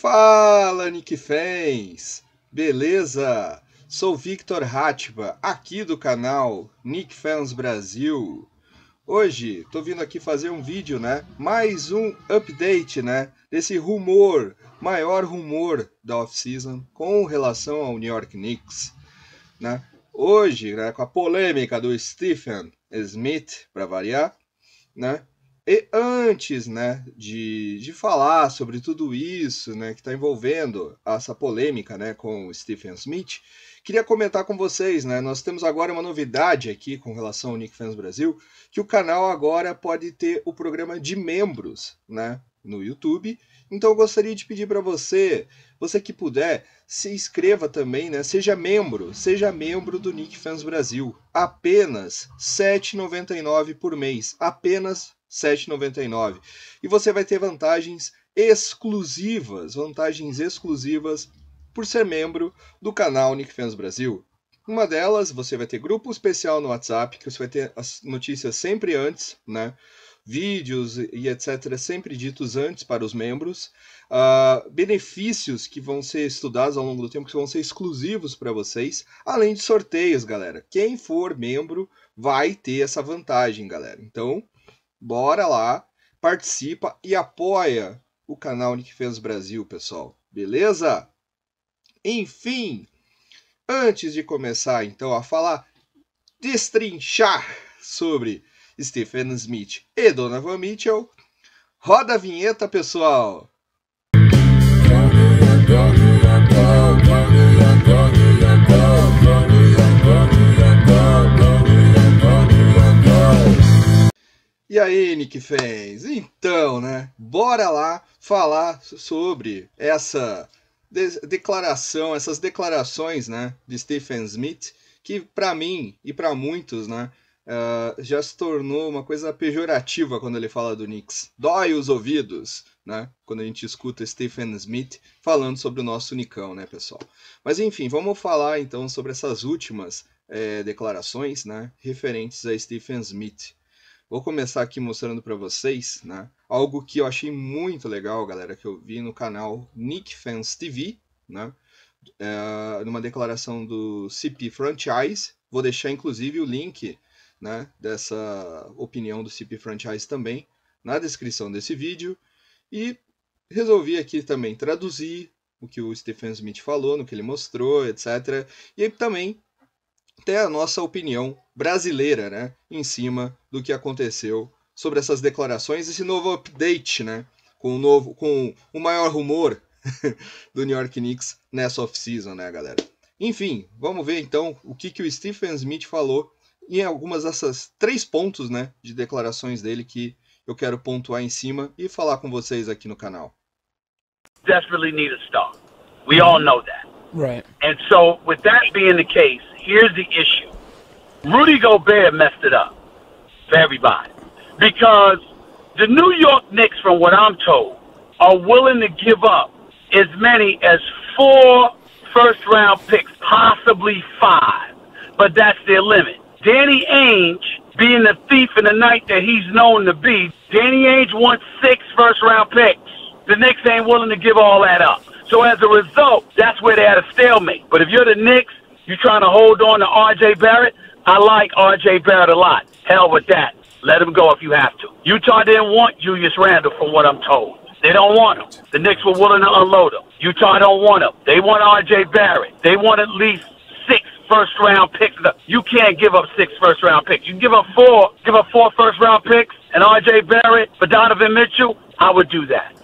Fala, Nick Fans! Beleza? Sou Victor Hatba, aqui do canal Nick Fans Brasil. Hoje tô vindo aqui fazer um vídeo, né? Mais um update, né? Desse rumor, maior rumor da off-season com relação ao New York Knicks, né? Hoje, né, com a polêmica do Stephen Smith, para variar, né? E antes né, de, de falar sobre tudo isso né, que está envolvendo essa polêmica né, com o Stephen Smith, queria comentar com vocês, né? Nós temos agora uma novidade aqui com relação ao Nick Fans Brasil, que o canal agora pode ter o programa de membros, né? No YouTube. Então eu gostaria de pedir para você, você que puder, se inscreva também, né? Seja membro, seja membro do Nick Fans Brasil. Apenas R$ 7,99 por mês. Apenas 7,99. E você vai ter vantagens exclusivas, vantagens exclusivas por ser membro do canal Nick Fans Brasil. Uma delas, você vai ter grupo especial no WhatsApp, que você vai ter as notícias sempre antes, né? Vídeos e etc. sempre ditos antes para os membros. Uh, benefícios que vão ser estudados ao longo do tempo, que vão ser exclusivos para vocês, além de sorteios, galera. Quem for membro vai ter essa vantagem, galera. Então, Bora lá, participa e apoia o canal Nick Fez Brasil, pessoal. Beleza? Enfim, antes de começar então a falar, destrinchar sobre Stephen Smith e Donovan Mitchell, roda a vinheta, pessoal. Música E aí, Nick Fans? Então, né? Bora lá falar sobre essa de declaração, essas declarações, né, de Stephen Smith, que para mim e para muitos, né, uh, já se tornou uma coisa pejorativa quando ele fala do Knicks. Dói os ouvidos, né, quando a gente escuta Stephen Smith falando sobre o nosso Nicão, né, pessoal. Mas enfim, vamos falar então sobre essas últimas é, declarações, né, referentes a Stephen Smith. Vou começar aqui mostrando para vocês, né, algo que eu achei muito legal, galera, que eu vi no canal Nick Fans TV, né, é, numa declaração do CP Franchise. Vou deixar inclusive o link, né, dessa opinião do CP Franchise também na descrição desse vídeo e resolvi aqui também traduzir o que o Stephen Smith falou, no que ele mostrou, etc. E também até a nossa opinião brasileira, né, em cima do que aconteceu sobre essas declarações, esse novo update, né, com o novo, com o maior rumor do New York Knicks nessa off-season, né, galera. Enfim, vamos ver então o que, que o Stephen Smith falou em algumas dessas três pontos, né, de declarações dele que eu quero pontuar em cima e falar com vocês aqui no canal. Desperately need a stop. We all know that. Right. And so, with that being the case, here's the issue. Rudy Gobert messed it up for everybody because the New York Knicks, from what I'm told, are willing to give up as many as four first round picks, possibly five, but that's their limit. Danny Ainge, being the thief in the night that he's known to be, Danny Ainge wants six first round picks. The Knicks ain't willing to give all that up. So as a result, that's where they had a stalemate. But if you're the Knicks, you trying to hold on to R.J. Barrett? I like R.J. Barrett a lot. Hell with that. Let him go if you have to. Utah didn't want Julius Randle, from what I'm told. They don't want him. The Knicks were willing to unload him. Utah don't want him. They want R.J. Barrett. They want at least six first round picks. You can't give up six first round picks. You give up four, give up four first round picks and R.J. Barrett for Donovan Mitchell. I would do that.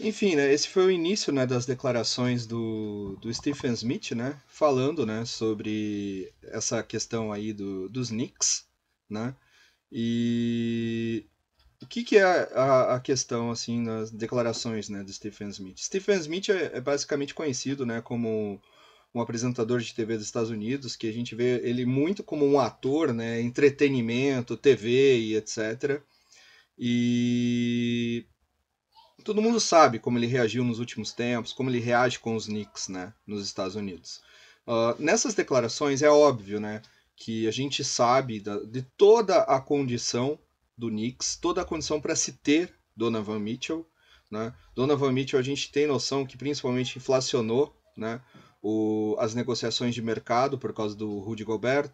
Enfim, né, esse foi o início né, das declarações do, do Stephen Smith, né, falando né, sobre essa questão aí do, dos Knicks, né, e o que, que é a, a questão assim nas declarações né, do Stephen Smith? Stephen Smith é, é basicamente conhecido né, como um apresentador de TV dos Estados Unidos, que a gente vê ele muito como um ator, né, entretenimento, TV e etc., e Todo mundo sabe como ele reagiu nos últimos tempos, como ele reage com os Knicks, né, nos Estados Unidos. Uh, nessas declarações é óbvio, né, que a gente sabe da, de toda a condição do Knicks, toda a condição para se ter Donovan Mitchell, né? Donovan Mitchell a gente tem noção que principalmente inflacionou, né, o, as negociações de mercado por causa do Rudy Gobert.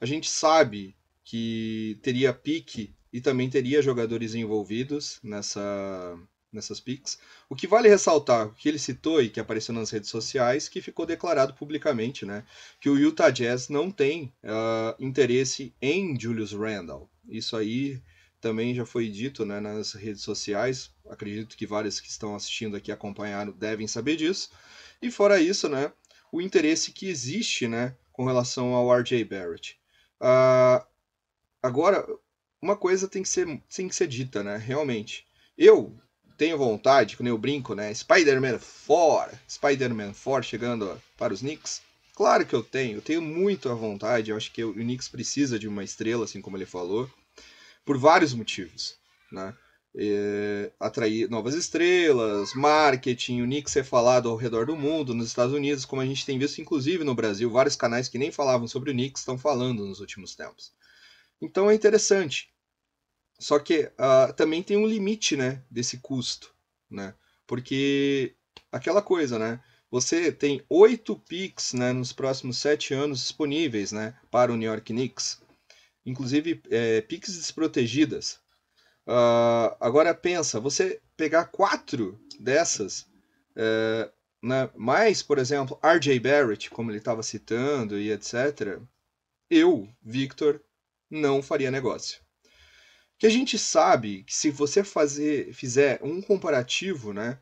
A gente sabe que teria pique e também teria jogadores envolvidos nessa nessas PICs. O que vale ressaltar, que ele citou e que apareceu nas redes sociais, que ficou declarado publicamente, né, que o Utah Jazz não tem uh, interesse em Julius Randle. Isso aí também já foi dito né, nas redes sociais, acredito que vários que estão assistindo aqui acompanharam devem saber disso. E fora isso, né, o interesse que existe né, com relação ao RJ Barrett. Uh, agora, uma coisa tem que ser, tem que ser dita, né, realmente. Eu, tenho vontade, que nem eu brinco, né? Spider-Man fora, Spider-Man chegando para os Knicks. Claro que eu tenho, eu tenho muito a vontade. Eu acho que o Knicks precisa de uma estrela, assim como ele falou, por vários motivos, né? É, atrair novas estrelas, marketing, o Knicks é falado ao redor do mundo, nos Estados Unidos, como a gente tem visto, inclusive no Brasil, vários canais que nem falavam sobre o Knicks estão falando nos últimos tempos. Então é interessante. Só que uh, também tem um limite, né, desse custo, né? Porque aquela coisa, né? Você tem oito picks, né, nos próximos sete anos disponíveis, né, para o New York Knicks, inclusive é, picks desprotegidas. Uh, agora pensa, você pegar quatro dessas, é, né, mais, por exemplo, R.J. Barrett, como ele estava citando e etc. Eu, Victor, não faria negócio que a gente sabe que se você fazer, fizer um comparativo né,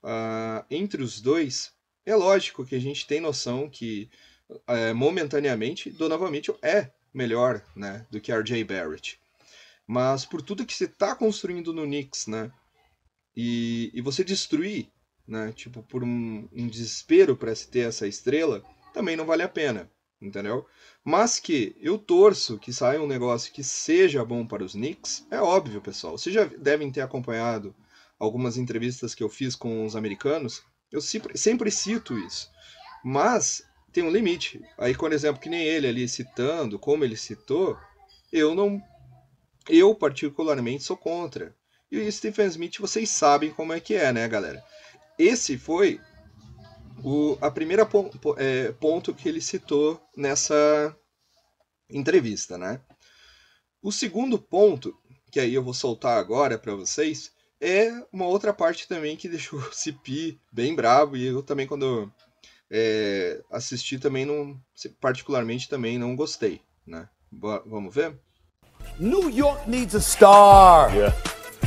uh, entre os dois, é lógico que a gente tem noção que uh, momentaneamente Donovan Mitchell é melhor né, do que RJ Barrett. Mas por tudo que você está construindo no Knicks, né? E, e você destruir, né? Tipo, por um, um desespero para se ter essa estrela, também não vale a pena entendeu? Mas que eu torço que saia um negócio que seja bom para os Knicks, é óbvio, pessoal. Vocês já devem ter acompanhado algumas entrevistas que eu fiz com os americanos. Eu sempre, sempre cito isso. Mas tem um limite. Aí, por exemplo, que nem ele ali citando, como ele citou, eu não. Eu, particularmente, sou contra. E o Stephen Smith, vocês sabem como é que é, né, galera? Esse foi o a primeira é, ponto que ele citou nessa entrevista, né? O segundo ponto, que aí eu vou soltar agora para vocês, é uma outra parte também que deixou o Cipi bem bravo e eu também quando é, assisti também não particularmente também não gostei, né? Bo vamos ver? New York needs a star. Yeah.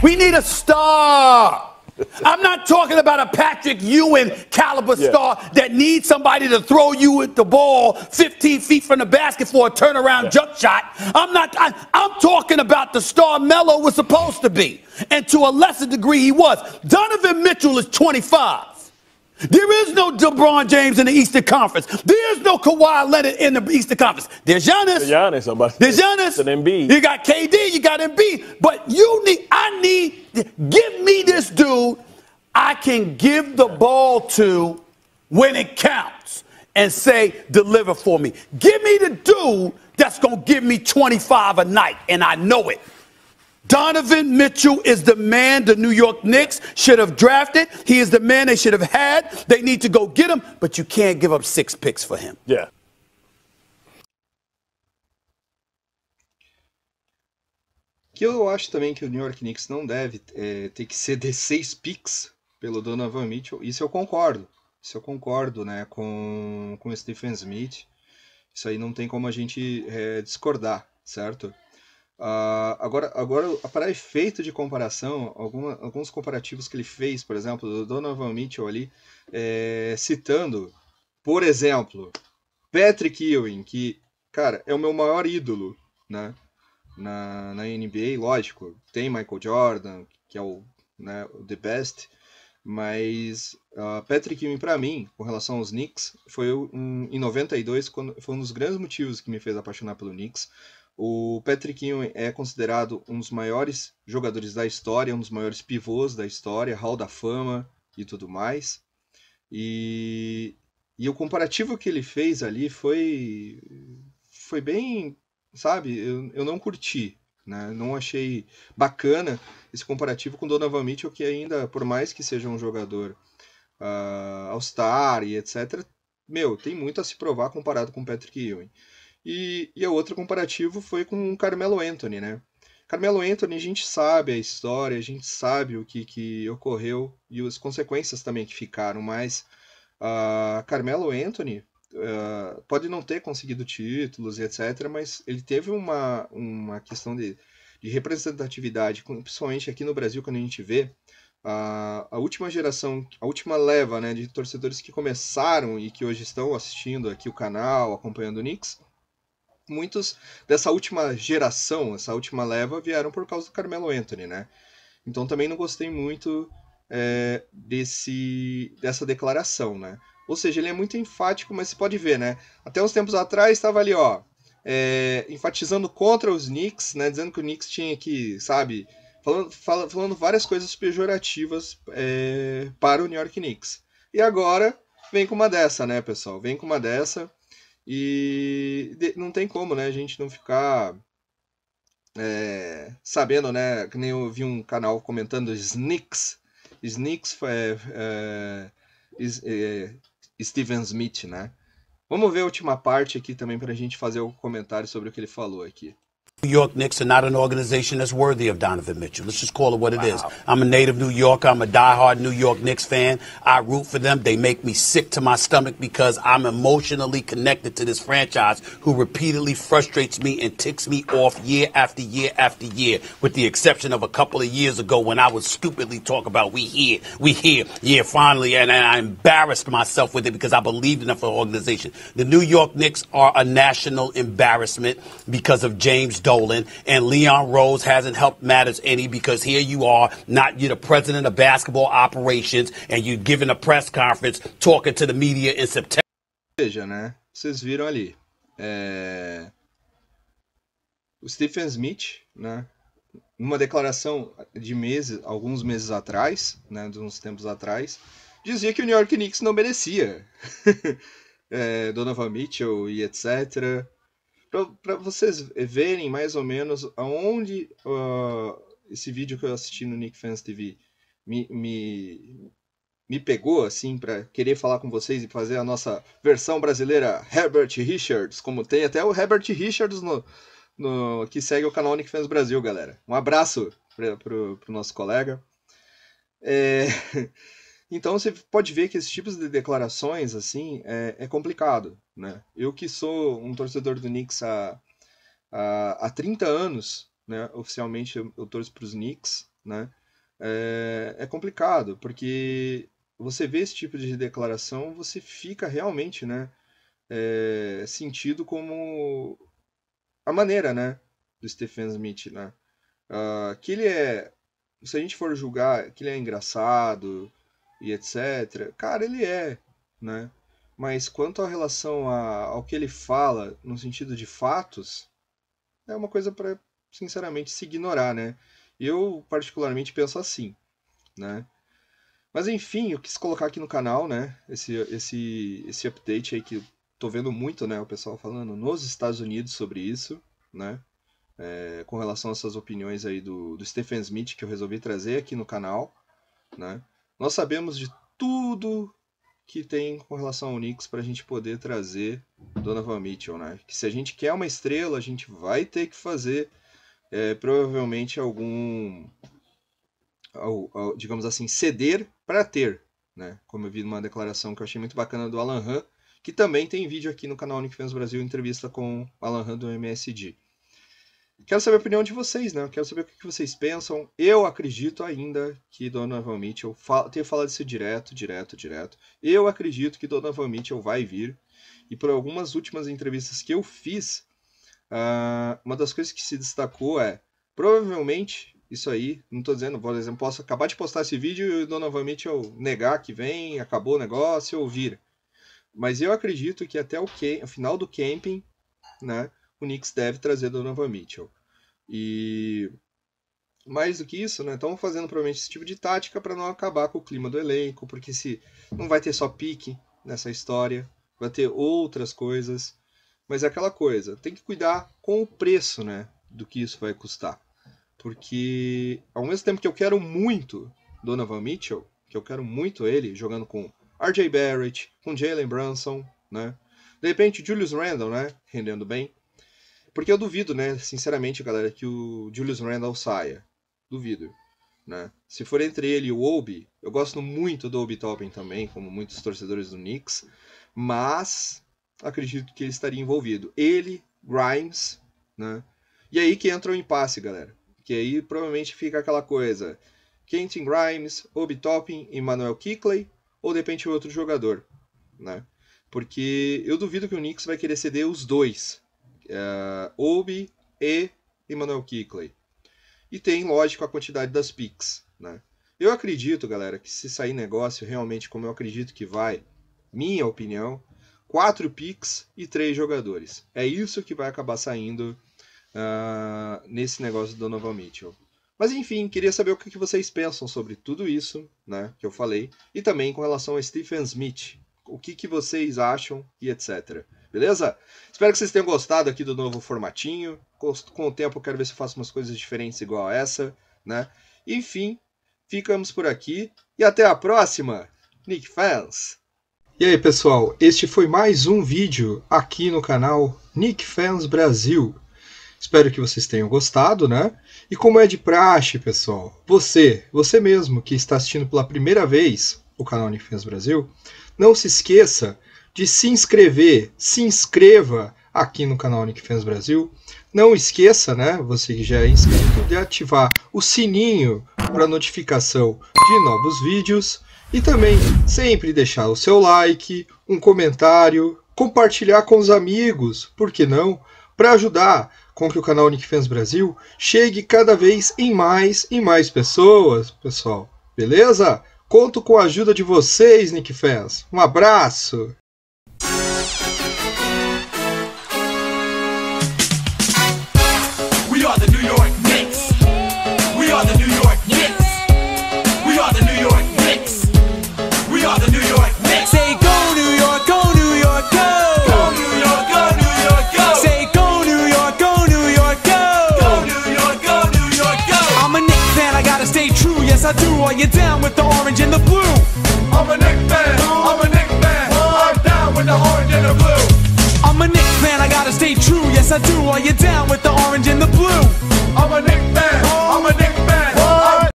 We need a star. I'm not talking about a Patrick Ewing caliber yeah. star that needs somebody to throw you the ball 15 feet from the basket for a turnaround yeah. jump shot. I'm not. I, am talking about the star Mello was supposed to be, and to a lesser degree he was. Donovan Mitchell is 25. There is no LeBron James in the Eastern Conference. There is no Kawhi Leonard in the Eastern Conference. There's Giannis. There's Giannis. Somebody. There's Giannis. And Embiid. You got KD. You got Embiid. But you need. I need. Give me this dude. I can give the ball to when it counts and say, deliver for me. Give me the dude that's gonna give me 25 a night, and I know it. Donovan Mitchell is the man the New York Knicks should have drafted. He is the man they should have had. They need to go get him, but you can't give up six picks for him. Yeah. Que eu acho também que o New York Knicks não deve é, ter que ceder seis picks pelo Donovan Mitchell. Isso eu concordo. Isso eu concordo, né, com, com o Stephen Smith. Isso aí não tem como a gente é, discordar, certo? Uh, agora, agora para efeito de comparação, alguma, alguns comparativos que ele fez, por exemplo, do Donovan Mitchell ali, é, citando, por exemplo, Patrick Ewing, que, cara, é o meu maior ídolo né, na, na NBA, lógico. Tem Michael Jordan, que é o, né, o The Best, mas uh, Patrick Ewing, para mim, com relação aos Knicks, foi um, em 92, quando, foi um dos grandes motivos que me fez apaixonar pelo Knicks o Patrick Ewing é considerado um dos maiores jogadores da história, um dos maiores pivôs da história, Hall da Fama e tudo mais. E, e o comparativo que ele fez ali foi, foi bem, sabe, eu, eu não curti. Né? Não achei bacana esse comparativo com Donovan Mitchell, que ainda, por mais que seja um jogador uh, All-Star e etc., meu, tem muito a se provar comparado com Patrick Ewing. E, e o outro comparativo foi com o Carmelo Anthony, né? Carmelo Anthony, a gente sabe a história, a gente sabe o que, que ocorreu e as consequências também que ficaram, mas uh, Carmelo Anthony uh, pode não ter conseguido títulos, e etc., mas ele teve uma, uma questão de, de representatividade, principalmente aqui no Brasil, quando a gente vê a, a última geração, a última leva né, de torcedores que começaram e que hoje estão assistindo aqui o canal, acompanhando o Knicks, muitos dessa última geração, essa última leva, vieram por causa do Carmelo Anthony, né? Então também não gostei muito é, desse, dessa declaração, né? Ou seja, ele é muito enfático, mas você pode ver, né? Até uns tempos atrás estava ali, ó, é, enfatizando contra os Knicks, né? Dizendo que o Knicks tinha que, sabe, falando, falando várias coisas pejorativas é, para o New York Knicks. E agora vem com uma dessa, né, pessoal? Vem com uma dessa. E não tem como, né? A gente não ficar é, sabendo, né? Que nem eu vi um canal comentando Snicks. Snicks é, é, é, Steven Smith, né? Vamos ver a última parte aqui também para a gente fazer o um comentário sobre o que ele falou aqui. New York Knicks are not an organization that's worthy of Donovan Mitchell. Let's just call it what it wow. is. I'm a native New Yorker. I'm a die-hard New York Knicks fan. I root for them. They make me sick to my stomach because I'm emotionally connected to this franchise who repeatedly frustrates me and ticks me off year after year after year, with the exception of a couple of years ago when I would stupidly talk about we here, we here, yeah, finally, and, and I embarrassed myself with it because I believed in of the organization. The New York Knicks are a national embarrassment because of James Dolan, and Leon Rose hasn't helped matters any because here you are, not you're the president of basketball operations, and you're giving a press conference talking to the media in September. Veja, né? Vocês viram ali. É... O Stephen Smith, né? Numa declaração de meses, alguns meses atrás, né? De uns tempos atrás, dizia que o New York Knicks não merecia. é, Donovan Mitchell e etc para vocês verem mais ou menos aonde uh, esse vídeo que eu assisti no Nick Fans TV me, me, me pegou, assim, para querer falar com vocês e fazer a nossa versão brasileira Herbert Richards, como tem até o Herbert Richards no, no que segue o canal Nick Fans Brasil, galera. Um abraço para o nosso colega. É... Então você pode ver que esses tipos de declarações assim é, é complicado, né? Eu que sou um torcedor do Knicks há, há, há 30 anos, né? Oficialmente eu, eu torço para os Knicks, né? É, é, complicado porque você vê esse tipo de declaração, você fica realmente, né? É, sentido como a maneira, né? Do Stephen Smith, né? Uh, que ele é se a gente for julgar que ele é engraçado, e etc. Cara, ele é, né? Mas quanto à relação a, ao que ele fala, no sentido de fatos, é uma coisa para, sinceramente, se ignorar, né? Eu, particularmente, penso assim, né? Mas, enfim, eu quis colocar aqui no canal, né? Esse, esse, esse update aí que tô vendo muito, né? O pessoal falando nos Estados Unidos sobre isso, né? É, com relação a essas opiniões aí do, do Stephen Smith que eu resolvi trazer aqui no canal, né? Nós sabemos de tudo que tem com relação ao Knicks para a gente poder trazer Donovan Mitchell, né? Que se a gente quer uma estrela, a gente vai ter que fazer é, provavelmente algum, ao, ao, digamos assim, ceder para ter, né? Como eu vi numa declaração que eu achei muito bacana do Alan Han, que também tem vídeo aqui no canal Nick Fans Brasil, entrevista com o Alan Han do MSG. Quero saber a opinião de vocês, né? Quero saber o que vocês pensam. Eu acredito ainda que Donovan Mitchell. Fal... Tenho falado isso direto, direto, direto. Eu acredito que Donovan Mitchell vai vir. E por algumas últimas entrevistas que eu fiz, uh, uma das coisas que se destacou é. Provavelmente, isso aí, não estou dizendo, por exemplo, posso acabar de postar esse vídeo e Donovan Mitchell negar que vem, acabou o negócio, ou vir. Mas eu acredito que até o, o final do camping, né? o Knicks deve trazer Donovan Mitchell. E mais do que isso, né? Estão fazendo provavelmente esse tipo de tática para não acabar com o clima do elenco, porque se não vai ter só pique nessa história, vai ter outras coisas. Mas é aquela coisa, tem que cuidar com o preço, né? Do que isso vai custar. Porque ao mesmo tempo que eu quero muito Donovan Mitchell, que eu quero muito ele jogando com RJ Barrett, com Jalen Brunson, né? De repente Julius Randle, né? Rendendo bem. Porque eu duvido, né, sinceramente, galera, que o Julius Randle saia. Duvido. Né? Se for entre ele e o Obi, eu gosto muito do Obi Toppin também, como muitos torcedores do Knicks, mas acredito que ele estaria envolvido. Ele, Grimes, né? E aí que entra o impasse, galera. Que aí provavelmente fica aquela coisa: Kenton Grimes, Obi Toppin e Manuel Kickley, ou de repente outro jogador, né? Porque eu duvido que o Knicks vai querer ceder os dois uh, Obi e Emmanuel Kikley. E tem, lógico, a quantidade das picks. Né? Eu acredito, galera, que se sair negócio realmente como eu acredito que vai, minha opinião, quatro picks e três jogadores. É isso que vai acabar saindo uh, nesse negócio do Donovan Mitchell. Mas enfim, queria saber o que vocês pensam sobre tudo isso né, que eu falei e também com relação a Stephen Smith. O que, que vocês acham e etc. Beleza? Espero que vocês tenham gostado aqui do novo formatinho. Com o tempo eu quero ver se eu faço umas coisas diferentes igual a essa, né? Enfim, ficamos por aqui e até a próxima, Nick Fans! E aí pessoal, este foi mais um vídeo aqui no canal Nick Fans Brasil. Espero que vocês tenham gostado, né? E como é de praxe, pessoal, você, você mesmo que está assistindo pela primeira vez o canal Nick Fans Brasil, não se esqueça de se inscrever, se inscreva aqui no canal Unicfans Brasil. Não esqueça, né, você que já é inscrito, de ativar o sininho para notificação de novos vídeos e também sempre deixar o seu like, um comentário, compartilhar com os amigos, por que não? Para ajudar com que o canal Unicfans Brasil chegue cada vez em mais e mais pessoas, pessoal. Beleza? Conto com a ajuda de vocês, Nick Fans. Um abraço! to do